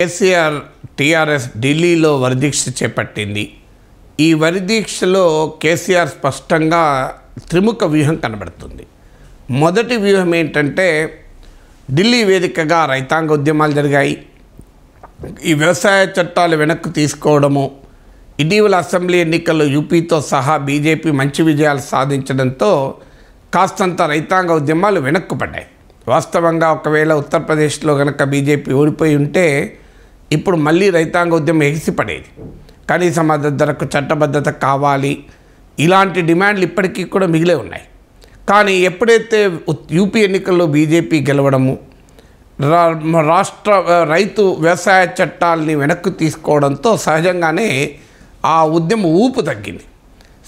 KCR TRS ఢిల్లీలో వరిదీక్ష చేపట్టింది ఈ వరిదీక్షలో కేసీఆర్ స్పష్టంగా త్రిముఖ వ్యూహం కనబడుతుంది మొదటి వ్యూహం ఏంటంటే ఢిల్లీ వేదికగా రైతాంగ ఉద్యమాలు జరిగాయి ఈ వ్యవసాయ చట్టాలు వెనక్కు తీసుకోవడము ఇటీవల అసెంబ్లీ ఎన్నికల్లో యూపీతో సహా బీజేపీ మంచి విజయాలు సాధించడంతో కాస్తంత రైతాంగ ఉద్యమాలు వెనక్కుపడ్డాయి వాస్తవంగా ఒకవేళ ఉత్తరప్రదేశ్లో కనుక బీజేపీ ఓడిపోయి ఉంటే ఇప్పుడు మళ్ళీ రైతాంగ ఉద్యమం ఎగిసిపడేది కనీస మద్దతు ధరకు చట్టబద్ధత కావాలి ఇలాంటి డిమాండ్లు ఇప్పటికీ కూడా మిగిలే ఉన్నాయి కానీ ఎప్పుడైతే యూపీ ఎన్నికల్లో బీజేపీ గెలవడము రాష్ట్ర రైతు వ్యవసాయ చట్టాలని వెనక్కి తీసుకోవడంతో సహజంగానే ఆ ఉద్యమం ఊపు తగ్గింది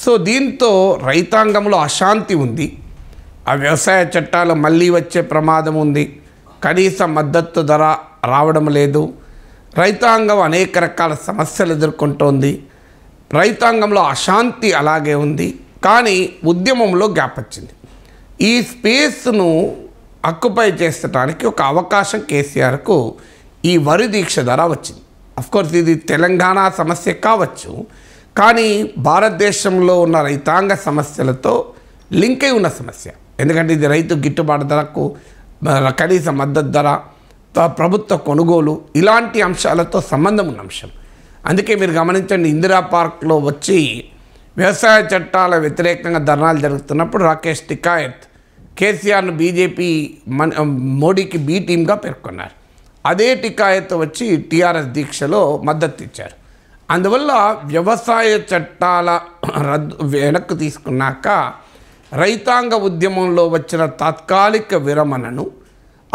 సో దీంతో రైతాంగంలో అశాంతి ఉంది ఆ వ్యవసాయ చట్టాలు మళ్ళీ వచ్చే ప్రమాదం ఉంది కనీస మద్దతు ధర రావడం లేదు రైతాంగం అనేక రకాల సమస్యలు ఎదుర్కొంటోంది రైతాంగంలో అశాంతి అలాగే ఉంది కానీ ఉద్యమంలో గ్యాప్ వచ్చింది ఈ స్పేస్ను అక్యుపై చేసడానికి ఒక అవకాశం కేసీఆర్కు ఈ వరి దీక్ష ధర వచ్చింది అఫ్కోర్స్ ఇది తెలంగాణ సమస్య కావచ్చు కానీ భారతదేశంలో ఉన్న రైతాంగ సమస్యలతో లింక్ అయి ఉన్న సమస్య ఎందుకంటే ఇది రైతు గిట్టుబాటు ధరకు కనీస మద్దతు ధర ప్రభుత్వ కొనుగోలు ఇలాంటి అంశాలతో సంబంధం ఉన్న అంశం అందుకే మీరు గమనించండి ఇందిరా పార్క్లో వచ్చి వ్యవసాయ చట్టాల వ్యతిరేకంగా ధర్నాలు జరుగుతున్నప్పుడు రాకేష్ టికాయత్ కేసీఆర్ను బీజేపీ మన మోడీకి బీ టీమ్గా పేర్కొన్నారు అదే టికాయత్ వచ్చి టీఆర్ఎస్ దీక్షలో మద్దతు ఇచ్చారు అందువల్ల వ్యవసాయ చట్టాల రద్దు వెనక్కు తీసుకున్నాక రైతాంగ ఉద్యమంలో వచ్చిన తాత్కాలిక విరమణను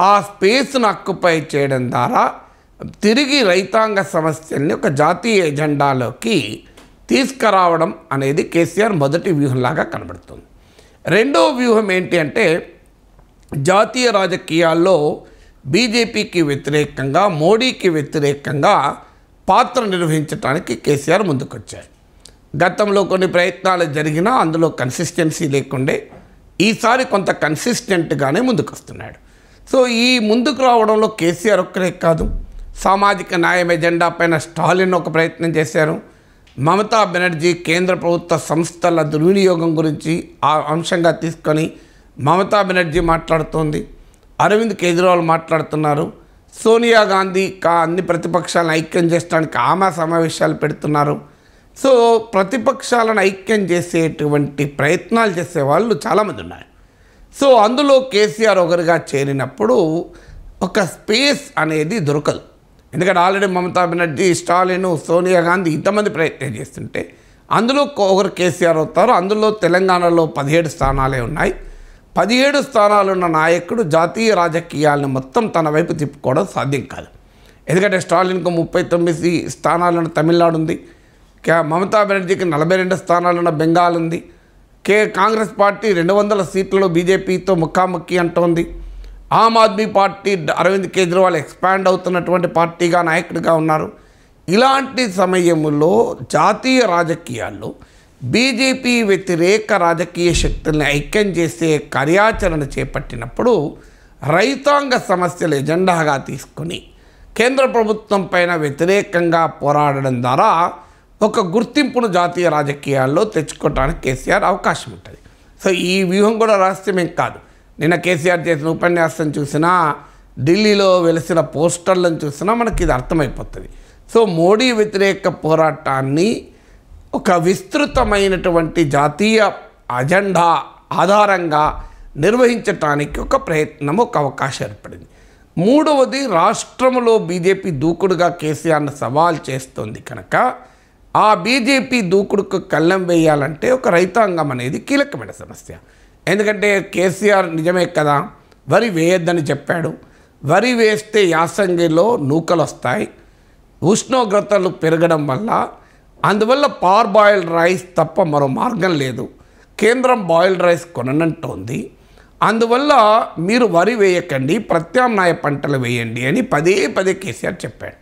ఆ స్పేస్ను అక్కుపై చేయడం ద్వారా తిరిగి రైతాంగ సమస్యల్ని ఒక జాతీయ ఎజెండాలోకి తీసుకురావడం అనేది కేసీఆర్ మొదటి వ్యూహంలాగా కనబడుతుంది రెండో వ్యూహం ఏంటి అంటే జాతీయ రాజకీయాల్లో బీజేపీకి వ్యతిరేకంగా మోడీకి వ్యతిరేకంగా పాత్ర నిర్వహించడానికి కేసీఆర్ ముందుకొచ్చారు గతంలో కొన్ని ప్రయత్నాలు జరిగినా అందులో కన్సిస్టెన్సీ లేకుండే ఈసారి కొంత కన్సిస్టెంట్గానే ముందుకొస్తున్నాడు సో ఈ ముందుకు రావడంలో కేసీఆర్ ఒక్కరే కాదు సామాజిక న్యాయం ఎజెండా పైన స్టాలిన్ ఒక ప్రయత్నం చేశారు మమతా బెనర్జీ కేంద్ర ప్రభుత్వ సంస్థల దుర్వినియోగం గురించి ఆ అంశంగా తీసుకొని మమతా బెనర్జీ మాట్లాడుతోంది అరవింద్ కేజ్రీవాల్ మాట్లాడుతున్నారు సోనియా గాంధీ కా అన్ని ప్రతిపక్షాలను ఐక్యం చేసడానికి ఆమె సమావేశాలు పెడుతున్నారు సో ప్రతిపక్షాలను ఐక్యం చేసేటువంటి ప్రయత్నాలు చేసే వాళ్ళు చాలామంది ఉన్నారు సో అందులో కేసీఆర్ ఒకరిగా చేరినప్పుడు ఒక స్పేస్ అనేది దొరకదు ఎందుకంటే ఆల్రెడీ మమతా బెనర్జీ స్టాలిన్ సోనియా గాంధీ ఇంతమంది ప్రయత్నం చేస్తుంటే అందులో ఒకరు కేసీఆర్ అవుతారు అందులో తెలంగాణలో పదిహేడు స్థానాలే ఉన్నాయి పదిహేడు స్థానాలున్న నాయకుడు జాతీయ రాజకీయాలను మొత్తం తన వైపు తిప్పుకోవడం సాధ్యం కాదు ఎందుకంటే స్టాలిన్కు ముప్పై తొమ్మిది స్థానాలున్న తమిళనాడు ఉంది మమతా బెనర్జీకి నలభై రెండు స్థానాలున్న బెంగాల్ ఉంది కే కాంగ్రెస్ పార్టీ రెండు వందల సీట్లలో బీజేపీతో ముఖాముఖి అంటోంది ఆమ్ ఆద్మీ పార్టీ అరవింద్ కేజ్రీవాల్ ఎక్స్పాండ్ అవుతున్నటువంటి పార్టీగా నాయకుడిగా ఉన్నారు ఇలాంటి సమయంలో జాతీయ రాజకీయాల్లో బీజేపీ వ్యతిరేక రాజకీయ శక్తుల్ని ఐక్యం చేసే కార్యాచరణ చేపట్టినప్పుడు రైతాంగ సమస్యలు ఎజెండాగా తీసుకొని కేంద్ర ప్రభుత్వం పైన వ్యతిరేకంగా పోరాడడం ద్వారా ఒక గుర్తింపును జాతీయ రాజకీయాల్లో తెచ్చుకోవడానికి కేసీఆర్ అవకాశం ఉంటుంది సో ఈ వ్యూహం కూడా రాష్ట్రమే కాదు నిన్న కేసీఆర్ చేసిన ఉపన్యాసం చూసినా ఢిల్లీలో వెలిసిన పోస్టర్లను చూసినా మనకి ఇది అర్థమైపోతుంది సో మోడీ వ్యతిరేక పోరాటాన్ని ఒక విస్తృతమైనటువంటి జాతీయ అజెండా ఆధారంగా నిర్వహించటానికి ఒక ప్రయత్నం ఒక అవకాశం ఏర్పడింది మూడవది రాష్ట్రంలో బీజేపీ దూకుడుగా కేసీఆర్ను సవాల్ చేస్తోంది కనుక ఆ బీజేపీ దూకుడుకు కళ్ళం వేయాలంటే ఒక రైతాంగం అనేది కీలకమైన సమస్య ఎందుకంటే కేసీఆర్ నిజమే కదా వరి వేయొద్దని చెప్పాడు వరి వేస్తే యాసంగిలో నూకలు వస్తాయి ఉష్ణోగ్రతలు పెరగడం వల్ల అందువల్ల పార్ బాయిల్డ్ రైస్ తప్ప మరో మార్గం లేదు కేంద్రం బాయిల్డ్ రైస్ కొననంటోంది అందువల్ల మీరు వరి వేయకండి ప్రత్యామ్నాయ పంటలు వేయండి అని పదే పదే కేసీఆర్ చెప్పాడు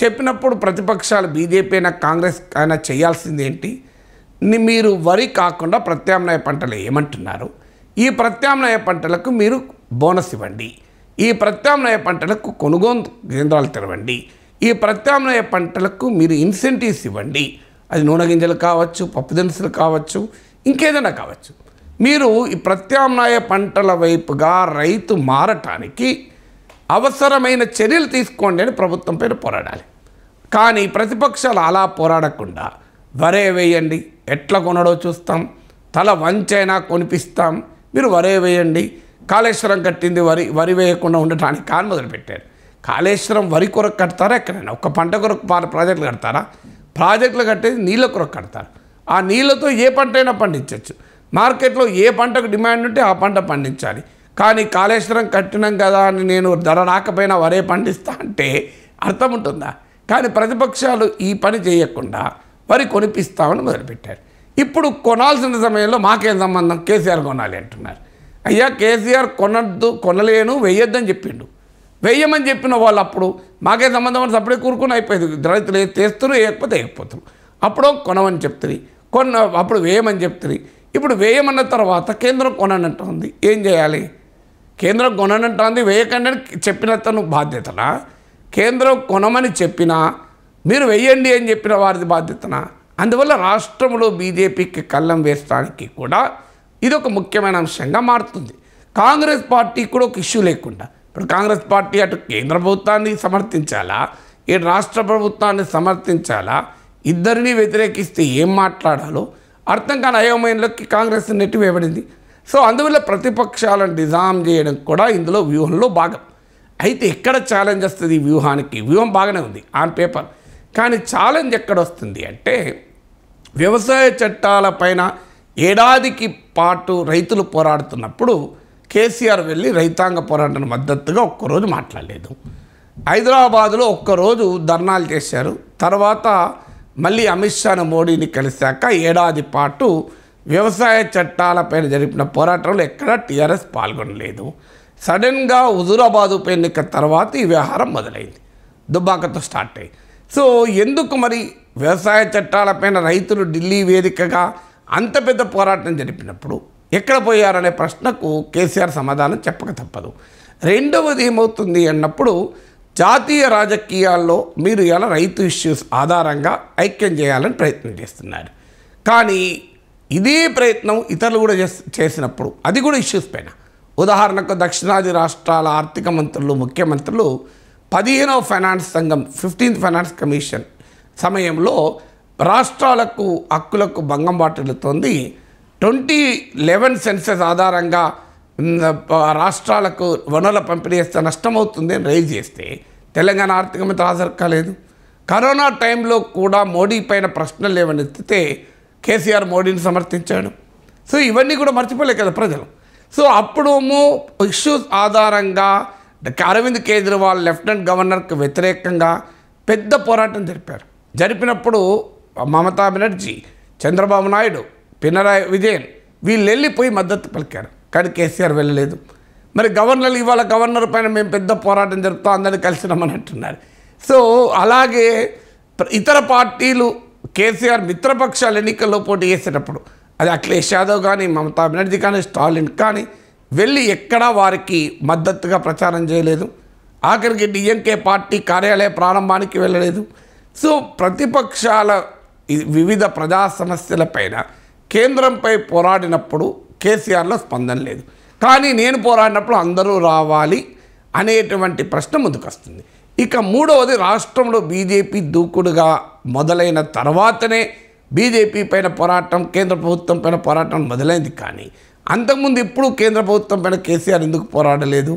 చెప్పినప్పుడు ప్రతిపక్షాలు బీజేపీ అయినా కాంగ్రెస్ అయినా చేయాల్సింది ఏంటి మీరు వరి కాకుండా ప్రత్యామ్నాయ పంటలు ఏమంటున్నారు ఈ ప్రత్యామ్నాయ పంటలకు మీరు బోనస్ ఇవ్వండి ఈ ప్రత్యామ్నాయ పంటలకు కొనుగోలు కేంద్రాలు తెరవండి ఈ ప్రత్యామ్నాయ పంటలకు మీరు ఇన్సెంటివ్స్ ఇవ్వండి అది నూనె గింజలు కావచ్చు పప్పు దినుసులు కావచ్చు ఇంకేదైనా కావచ్చు మీరు ఈ ప్రత్యామ్నాయ పంటల వైపుగా రైతు మారటానికి అవసరమైన చర్యలు తీసుకోండి అని ప్రభుత్వం పేరు పోరాడాలి కానీ ప్రతిపక్షాలు అలా పోరాడకుండా వరే వేయండి ఎట్లా కొనడో చూస్తాం తల వంచైనా కొనిపిస్తాం మీరు వరే వేయండి కాళేశ్వరం కట్టింది వరి వరి వేయకుండా ఉండటానికి కాని మొదలుపెట్టారు కాళేశ్వరం వరి కొరకు కడతారా ఎక్కడైనా ఒక పంట కొరకు ప్రాజెక్టులు కడతారా ప్రాజెక్టులు కట్టేది నీళ్ళ కొరకు కడతారు ఆ నీళ్ళతో ఏ పంట అయినా పండించవచ్చు మార్కెట్లో ఏ పంటకు డిమాండ్ ఉంటే ఆ పంట పండించాలి కానీ కాళేశ్వరం కట్టినాం కదా అని నేను ధర రాకపోయినా వరే పండిస్తా అంటే అర్థం ఉంటుందా కానీ ప్రతిపక్షాలు ఈ పని చేయకుండా వరి కొనిపిస్తామని మొదలుపెట్టారు ఇప్పుడు కొనాల్సిన సమయంలో మాకేం సంబంధం కేసీఆర్ కొనాలి అంటున్నారు అయ్యా కేసీఆర్ కొనద్దు కొనలేను వెయ్యొద్దని చెప్పిండు వెయ్యమని చెప్పిన వాళ్ళు అప్పుడు మాకే సంబంధం అని సపరేట్ కూరుకుని అయిపోయింది రైతులు తెస్తారు వేయకపోతే వేయకపోతారు అప్పుడు కొనమని చెప్తుంది కొన్న అప్పుడు వేయమని చెప్తుంది ఇప్పుడు వేయమన్న తర్వాత కేంద్రం కొనంటుంది ఏం చేయాలి కేంద్రం కొనంటుంది వేయకండి అని చెప్పిన తను బాధ్యతనా కేంద్రం కొనమని చెప్పినా మీరు వేయండి అని చెప్పిన వారిది బాధ్యతనా అందువల్ల రాష్ట్రంలో బీజేపీకి కళ్ళం వేస్తానికి కూడా ఇది ఒక ముఖ్యమైన అంశంగా మారుతుంది కాంగ్రెస్ పార్టీ కూడా ఒక ఇష్యూ లేకుండా ఇప్పుడు కాంగ్రెస్ పార్టీ అటు కేంద్ర ప్రభుత్వాన్ని సమర్థించాలా ఈ రాష్ట్ర ప్రభుత్వాన్ని సమర్థించాలా ఇద్దరిని వ్యతిరేకిస్తే ఏం మాట్లాడాలో అర్థం కాని అయోమయంలోకి కాంగ్రెస్ నెట్టి వేయబడింది సో అందువల్ల ప్రతిపక్షాలను డిజామ్ చేయడం కూడా ఇందులో వ్యూహంలో భాగం అయితే ఎక్కడ ఛాలెంజ్ వస్తుంది ఈ వ్యూహానికి వ్యూహం బాగానే ఉంది ఆన్ పేపర్ కానీ ఛాలెంజ్ ఎక్కడ వస్తుంది అంటే వ్యవసాయ చట్టాలపైన ఏడాదికి పాటు రైతులు పోరాడుతున్నప్పుడు కేసీఆర్ వెళ్ళి రైతాంగ పోరాటం మద్దతుగా ఒక్కరోజు మాట్లాడలేదు హైదరాబాదులో ఒక్కరోజు ధర్నాలు చేశారు తర్వాత మళ్ళీ అమిత్ షాను మోడీని కలిశాక ఏడాది పాటు వ్యవసాయ చట్టాలపైన జరిపిన పోరాటంలో ఎక్కడా టీఆర్ఎస్ పాల్గొనలేదు సడన్గా హుజూరాబాద్ ఉప ఎన్నిక తర్వాత ఈ వ్యవహారం మొదలైంది దుబ్బాకతో స్టార్ట్ అయ్యి సో ఎందుకు మరి వ్యవసాయ చట్టాలపైన రైతులు ఢిల్లీ వేదికగా అంత పెద్ద పోరాటం జరిపినప్పుడు ఎక్కడ పోయారనే ప్రశ్నకు కేసీఆర్ సమాధానం చెప్పక తప్పదు రెండవది ఏమవుతుంది అన్నప్పుడు జాతీయ రాజకీయాల్లో మీరు ఇలా రైతు ఇష్యూస్ ఆధారంగా ఐక్యం చేయాలని ప్రయత్నం చేస్తున్నారు కానీ ఇదే ప్రయత్నం ఇతరులు కూడా చేసినప్పుడు అది కూడా ఇష్యూస్ పైన ఉదాహరణకు దక్షిణాది రాష్ట్రాల ఆర్థిక మంత్రులు ముఖ్యమంత్రులు పదిహేనవ ఫైనాన్స్ సంఘం ఫిఫ్టీన్త్ ఫైనాన్స్ కమిషన్ సమయంలో రాష్ట్రాలకు హక్కులకు భంగం వాటిల్లుతోంది ట్వంటీ లెవెన్ సెన్సెస్ ఆధారంగా రాష్ట్రాలకు వనరుల పంపిణీ చేస్తే నష్టమవుతుంది అని రైజ్ చేస్తే తెలంగాణ ఆర్థిక మంత్రి హాజరు కాలేదు కరోనా టైంలో కూడా మోడీ పైన ప్రశ్నలు లేవనెత్తితే కేసీఆర్ మోడీని సమర్థించాడు సో ఇవన్నీ కూడా మర్చిపోలేదు కదా ప్రజలు సో అప్పుడు ఇష్యూస్ ఆధారంగా అరవింద్ కేజ్రీవాల్ లెఫ్టినెంట్ గవర్నర్కి వ్యతిరేకంగా పెద్ద పోరాటం జరిపారు జరిపినప్పుడు మమతా బెనర్జీ చంద్రబాబు నాయుడు పినరాయి విజయన్ వీళ్ళు వెళ్ళిపోయి మద్దతు పలికారు కానీ కేసీఆర్ వెళ్ళలేదు మరి గవర్నర్లు ఇవాళ గవర్నర్ పైన మేము పెద్ద పోరాటం జరుపుతాం అందరినీ కలిసినామని అంటున్నారు సో అలాగే ఇతర పార్టీలు కేసీఆర్ మిత్రపక్షాల ఎన్నికల్లో పోటీ చేసేటప్పుడు అది అఖిలేష్ యాదవ్ కానీ మమతా బెనర్జీ కానీ స్టాలిన్ కానీ వెళ్ళి ఎక్కడా వారికి మద్దతుగా ప్రచారం చేయలేదు ఆఖరికి డిఎంకే పార్టీ కార్యాలయ ప్రారంభానికి వెళ్ళలేదు సో ప్రతిపక్షాల వివిధ ప్రజా సమస్యల పైన కేంద్రంపై పోరాడినప్పుడు కేసీఆర్లో స్పందన లేదు కానీ నేను పోరాడినప్పుడు అందరూ రావాలి అనేటువంటి ప్రశ్న ముందుకు వస్తుంది ఇక మూడవది రాష్ట్రంలో బీజేపీ దూకుడుగా మొదలైన తర్వాతనే బీజేపీ పైన పోరాటం కేంద్ర ప్రభుత్వం పైన పోరాటం మొదలైంది కానీ అంతకుముందు ఇప్పుడు కేంద్ర ప్రభుత్వం పైన కేసీఆర్ ఎందుకు పోరాడలేదు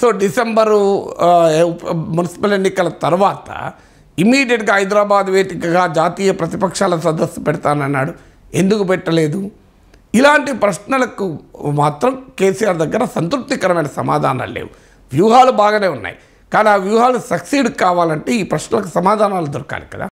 సో డిసెంబరు మున్సిపల్ ఎన్నికల తర్వాత ఇమీడియట్గా హైదరాబాద్ వేదికగా జాతీయ ప్రతిపక్షాల సదస్సు పెడతానన్నాడు ఎందుకు పెట్టలేదు ఇలాంటి ప్రశ్నలకు మాత్రం కేసీఆర్ దగ్గర సంతృప్తికరమైన సమాధానాలు లేవు వ్యూహాలు బాగానే ఉన్నాయి కానీ ఆ వ్యూహాలు సక్సీడ్ కావాలంటే ఈ ప్రశ్నలకు సమాధానాలు దొరకాలి కదా